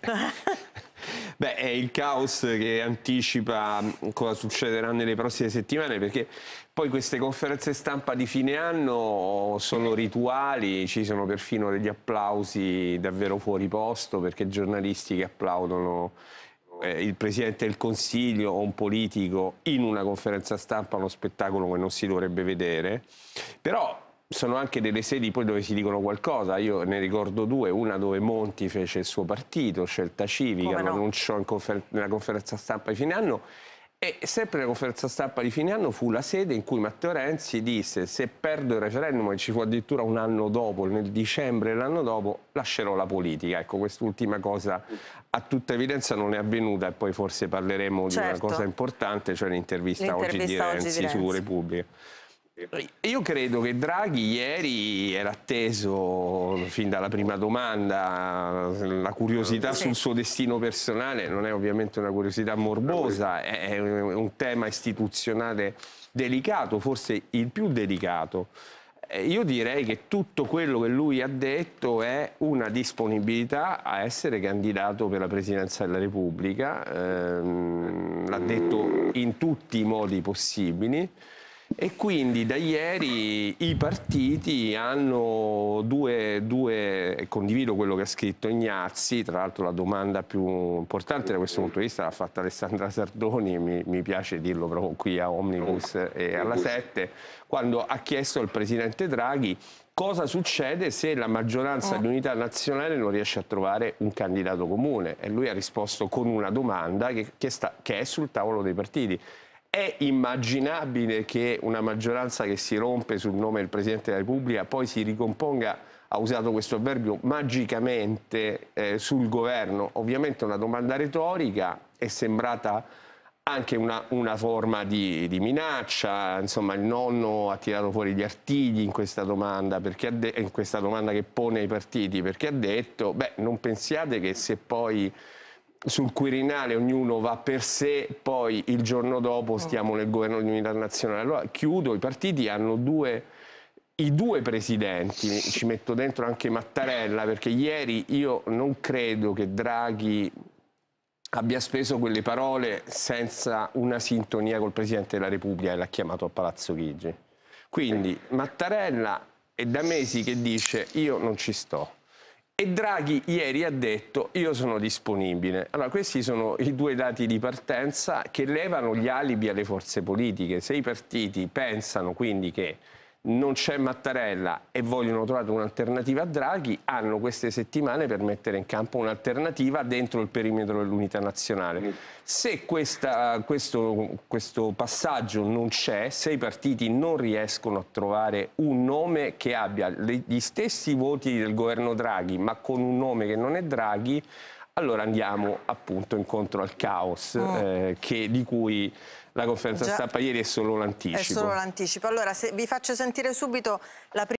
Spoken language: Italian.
Beh, è il caos che anticipa mm, cosa succederà nelle prossime settimane, perché poi queste conferenze stampa di fine anno sono rituali, ci sono perfino degli applausi davvero fuori posto, perché giornalisti che applaudono eh, il Presidente del Consiglio o un politico in una conferenza stampa, uno spettacolo che non si dovrebbe vedere. Però sono anche delle sedi poi dove si dicono qualcosa, io ne ricordo due, una dove Monti fece il suo partito, Scelta Civica, no? lo annunciò confer nella conferenza stampa di fine anno e sempre nella conferenza stampa di fine anno fu la sede in cui Matteo Renzi disse se perdo il referendum e ci fu addirittura un anno dopo, nel dicembre dell'anno dopo, lascerò la politica. Ecco, quest'ultima cosa a tutta evidenza non è avvenuta e poi forse parleremo certo. di una certo. cosa importante, cioè l'intervista oggi di Renzi, oggi di Renzi. su Repubblica. Io credo che Draghi ieri era atteso fin dalla prima domanda, la curiosità sì. sul suo destino personale non è ovviamente una curiosità morbosa, è un tema istituzionale delicato, forse il più delicato. Eh, io direi che tutto quello che lui ha detto è una disponibilità a essere candidato per la presidenza della Repubblica, ehm, l'ha detto in tutti i modi possibili. E quindi da ieri i partiti hanno due, due condivido quello che ha scritto Ignazzi, tra l'altro la domanda più importante da questo punto di vista l'ha fatta Alessandra Sardoni, mi, mi piace dirlo proprio qui a Omnibus e alla 7, quando ha chiesto al presidente Draghi cosa succede se la maggioranza eh. di unità nazionale non riesce a trovare un candidato comune e lui ha risposto con una domanda che, che, sta, che è sul tavolo dei partiti è immaginabile che una maggioranza che si rompe sul nome del Presidente della Repubblica poi si ricomponga, ha usato questo avverbio, magicamente eh, sul governo? Ovviamente una domanda retorica, è sembrata anche una, una forma di, di, minaccia, insomma il nonno ha tirato fuori gli artigli in questa domanda, in questa domanda che pone ai partiti, perché ha detto, beh non pensiate che se poi sul Quirinale ognuno va per sé, poi il giorno dopo oh. stiamo nel governo di unità nazionale. Allora chiudo, i partiti hanno due i due presidenti, ci metto dentro anche Mattarella, perché ieri io non credo che Draghi abbia speso quelle parole senza una sintonia col Presidente della Repubblica e l'ha chiamato a Palazzo Chigi. Quindi Mattarella è da mesi che dice io non ci sto e Draghi ieri ha detto io sono disponibile. Allora questi sono i due dati di partenza che levano gli alibi alle forze politiche. Se i partiti pensano quindi che non c'è Mattarella e vogliono trovare un'alternativa a Draghi, hanno queste settimane per mettere in campo un'alternativa dentro il perimetro dell'unità nazionale. Mm. Se questa, questo, questo passaggio non c'è, se i partiti non riescono a trovare un nome che abbia gli stessi voti del governo Draghi, ma con un nome che non è Draghi, allora andiamo appunto incontro al caos mm. eh, che, di cui la conferenza Già. stampa ieri è solo l'anticipo. È solo l'anticipo. Allora se, vi faccio sentire subito la prima